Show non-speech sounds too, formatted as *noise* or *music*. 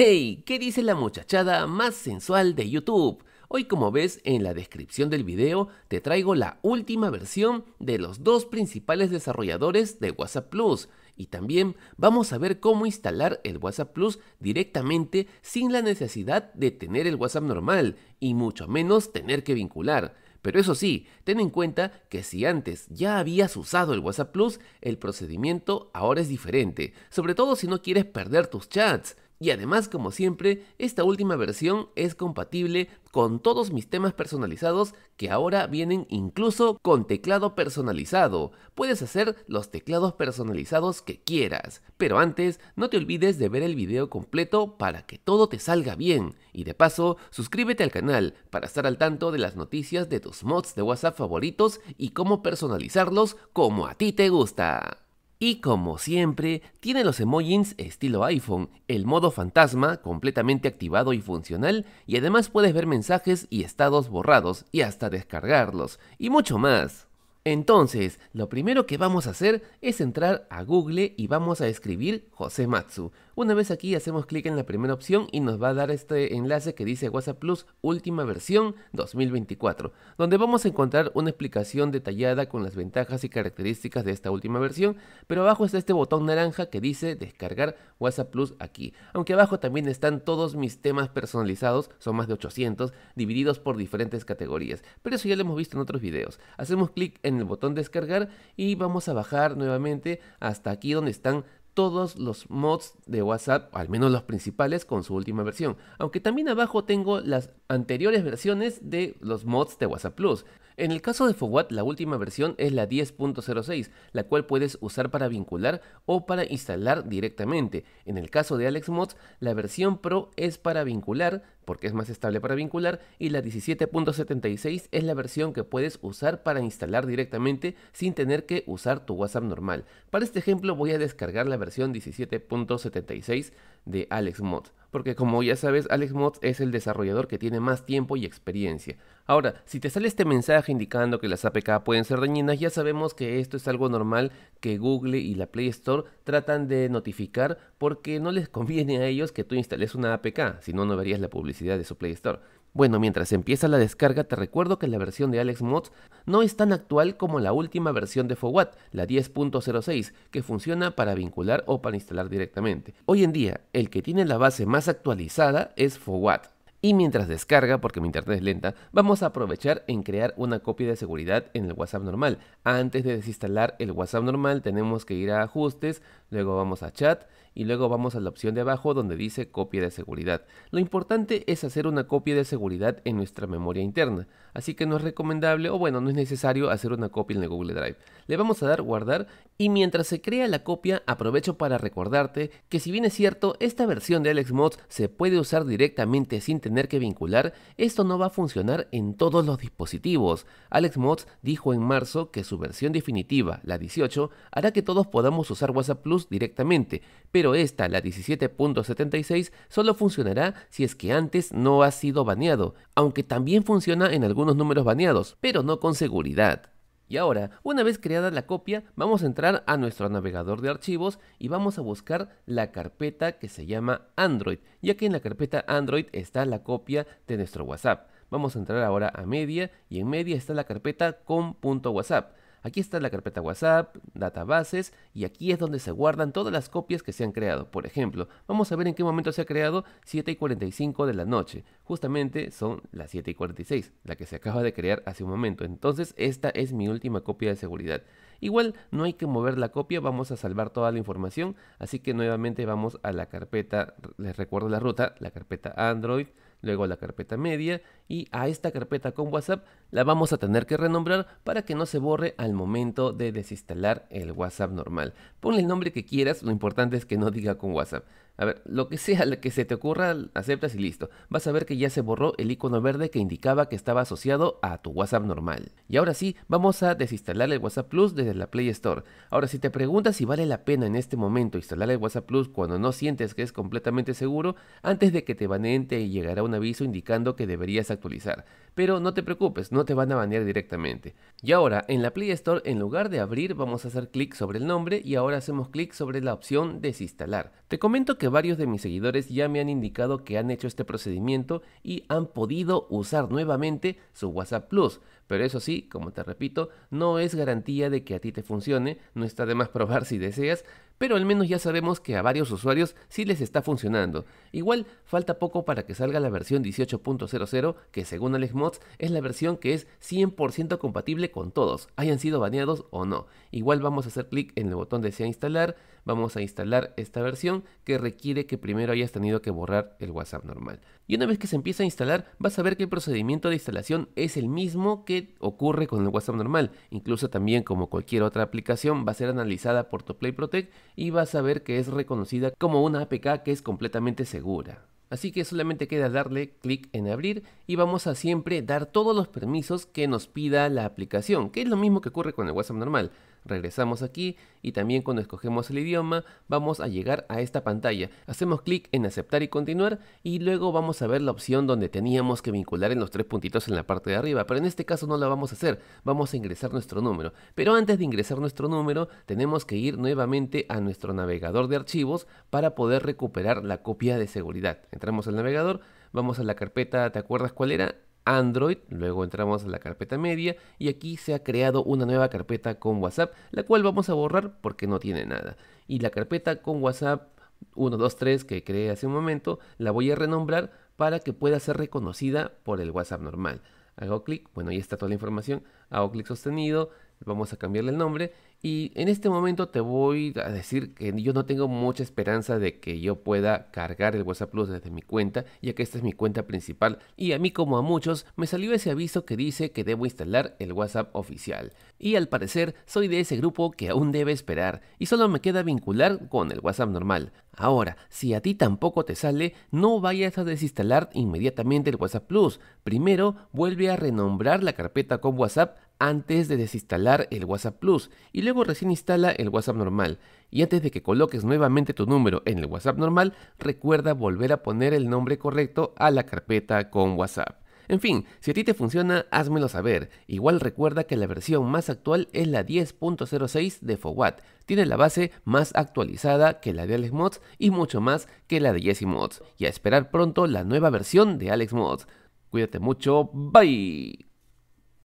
¡Hey! ¿Qué dice la muchachada más sensual de YouTube? Hoy como ves en la descripción del video te traigo la última versión de los dos principales desarrolladores de WhatsApp Plus y también vamos a ver cómo instalar el WhatsApp Plus directamente sin la necesidad de tener el WhatsApp normal y mucho menos tener que vincular. Pero eso sí, ten en cuenta que si antes ya habías usado el WhatsApp Plus, el procedimiento ahora es diferente, sobre todo si no quieres perder tus chats. Y además, como siempre, esta última versión es compatible con todos mis temas personalizados que ahora vienen incluso con teclado personalizado. Puedes hacer los teclados personalizados que quieras, pero antes no te olvides de ver el video completo para que todo te salga bien. Y de paso, suscríbete al canal para estar al tanto de las noticias de tus mods de WhatsApp favoritos y cómo personalizarlos como a ti te gusta. Y como siempre, tiene los emojis estilo iPhone, el modo fantasma completamente activado y funcional, y además puedes ver mensajes y estados borrados y hasta descargarlos, y mucho más. Entonces, lo primero que vamos a hacer es entrar a Google y vamos a escribir José Matsu. Una vez aquí hacemos clic en la primera opción y nos va a dar este enlace que dice WhatsApp Plus última versión 2024, donde vamos a encontrar una explicación detallada con las ventajas y características de esta última versión, pero abajo está este botón naranja que dice descargar WhatsApp Plus aquí, aunque abajo también están todos mis temas personalizados, son más de 800, divididos por diferentes categorías, pero eso ya lo hemos visto en otros videos. Hacemos clic en en el botón descargar y vamos a bajar nuevamente hasta aquí donde están todos los mods de WhatsApp, al menos los principales, con su última versión. Aunque también abajo tengo las anteriores versiones de los mods de WhatsApp Plus. En el caso de Fowat, la última versión es la 10.06, la cual puedes usar para vincular o para instalar directamente. En el caso de AlexMods, la versión Pro es para vincular, porque es más estable para vincular, y la 17.76 es la versión que puedes usar para instalar directamente sin tener que usar tu WhatsApp normal. Para este ejemplo voy a descargar la versión 17.76 de AlexMods porque como ya sabes, Alex Mods es el desarrollador que tiene más tiempo y experiencia. Ahora, si te sale este mensaje indicando que las APK pueden ser dañinas, ya sabemos que esto es algo normal que Google y la Play Store tratan de notificar porque no les *laughs* conviene a ellos que tú instales una APK, si no, no verías la publicidad de su Play Store. Bueno, mientras empieza la descarga te recuerdo que la versión de Alex Mods no es tan actual como la última versión de Fowat, la 10.06, que funciona para vincular o para instalar directamente. Hoy en día, el que tiene la base más actualizada es Fowat, y mientras descarga, porque mi internet es lenta, vamos a aprovechar en crear una copia de seguridad en el WhatsApp normal. Antes de desinstalar el WhatsApp normal tenemos que ir a ajustes, luego vamos a chat y luego vamos a la opción de abajo donde dice copia de seguridad. Lo importante es hacer una copia de seguridad en nuestra memoria interna, así que no es recomendable o bueno, no es necesario hacer una copia en Google Drive. Le vamos a dar guardar y mientras se crea la copia aprovecho para recordarte que si bien es cierto, esta versión de AlexMods se puede usar directamente sin tener que vincular, esto no va a funcionar en todos los dispositivos. AlexMods dijo en marzo que su versión definitiva, la 18, hará que todos podamos usar WhatsApp Plus directamente, pero esta, la 17.76, solo funcionará si es que antes no ha sido baneado, aunque también funciona en algunos números baneados, pero no con seguridad. Y ahora, una vez creada la copia, vamos a entrar a nuestro navegador de archivos y vamos a buscar la carpeta que se llama Android, ya que en la carpeta Android está la copia de nuestro WhatsApp. Vamos a entrar ahora a media y en media está la carpeta com.whatsapp. Aquí está la carpeta WhatsApp, databases y aquí es donde se guardan todas las copias que se han creado. Por ejemplo, vamos a ver en qué momento se ha creado 7 y 45 de la noche. Justamente son las 7 y 46, la que se acaba de crear hace un momento. Entonces esta es mi última copia de seguridad. Igual no hay que mover la copia, vamos a salvar toda la información. Así que nuevamente vamos a la carpeta, les recuerdo la ruta, la carpeta Android, luego la carpeta media y a esta carpeta con WhatsApp la vamos a tener que renombrar para que no se borre al momento de desinstalar el WhatsApp normal. Ponle el nombre que quieras, lo importante es que no diga con WhatsApp. A ver, lo que sea que se te ocurra, aceptas y listo. Vas a ver que ya se borró el icono verde que indicaba que estaba asociado a tu WhatsApp normal. Y ahora sí, vamos a desinstalar el WhatsApp Plus desde la Play Store. Ahora, si te preguntas si vale la pena en este momento instalar el WhatsApp Plus cuando no sientes que es completamente seguro, antes de que te baneen te llegará un aviso indicando que deberías actualizar. Pero no te preocupes, no te van a banear directamente. Y ahora, en la Play Store, en lugar de abrir, vamos a hacer clic sobre el nombre y ahora hacemos clic sobre la opción desinstalar. Te comento que varios de mis seguidores ya me han indicado que han hecho este procedimiento y han podido usar nuevamente su WhatsApp Plus. Pero eso sí, como te repito, no es garantía de que a ti te funcione, no está de más *laughs* probar si deseas, pero al menos ya sabemos que a varios usuarios sí les está funcionando. Igual falta poco para que salga la versión 18.00, que según AlexMods es la versión que es 100% compatible con todos, hayan sido baneados o no. Igual vamos a hacer clic en el botón de desea instalar, vamos a instalar esta versión que requiere que primero hayas tenido que borrar el WhatsApp normal. Y una vez que se empieza a instalar, vas a ver que el procedimiento de instalación es el mismo que ocurre con el WhatsApp normal. Incluso también como cualquier otra aplicación va a ser analizada por Toplay Protect y vas a ver que es reconocida como una APK que es completamente segura. Así que solamente queda darle clic en abrir y vamos a siempre dar todos los permisos que nos pida la aplicación, que es lo mismo que ocurre con el WhatsApp normal. Regresamos aquí y también cuando escogemos el idioma vamos a llegar a esta pantalla. Hacemos clic en aceptar y continuar y luego vamos a ver la opción donde teníamos que vincular en los tres puntitos en la parte de arriba, pero en este caso no la vamos a hacer, vamos a ingresar nuestro número. Pero antes de ingresar nuestro número tenemos que ir nuevamente a nuestro navegador de archivos para poder recuperar la copia de seguridad. Entramos al navegador, vamos a la carpeta, ¿te acuerdas cuál era? Android, luego entramos a la carpeta media y aquí se ha creado una nueva carpeta con WhatsApp, la cual vamos a borrar porque no tiene nada. Y la carpeta con WhatsApp 123 que creé hace un momento, la voy a renombrar para que pueda ser reconocida por el WhatsApp normal. Hago clic, bueno, ahí está toda la información, hago clic sostenido, Vamos a cambiarle el nombre. Y en este momento te voy a decir que yo no tengo mucha esperanza de que yo pueda cargar el WhatsApp Plus desde mi cuenta, ya que esta es mi cuenta principal. Y a mí como a muchos me salió ese aviso que dice que debo instalar el WhatsApp oficial. Y al parecer soy de ese grupo que aún debe esperar y solo me queda vincular con el WhatsApp normal. Ahora, si a ti tampoco te sale, no vayas a desinstalar inmediatamente el WhatsApp Plus. Primero, vuelve a renombrar la carpeta con WhatsApp antes de desinstalar el WhatsApp Plus y luego recién instala el WhatsApp normal. Y antes de que coloques nuevamente tu número en el WhatsApp normal, recuerda volver a poner el nombre correcto a la carpeta con WhatsApp. En fin, si a ti te funciona, házmelo saber. Igual recuerda que la versión más actual es la 10.06 de Fowat. Tiene la base más actualizada que la de Alex Mods y mucho más que la de Jesse Mods. Y a esperar pronto la nueva versión de Alex Mods. Cuídate mucho, bye.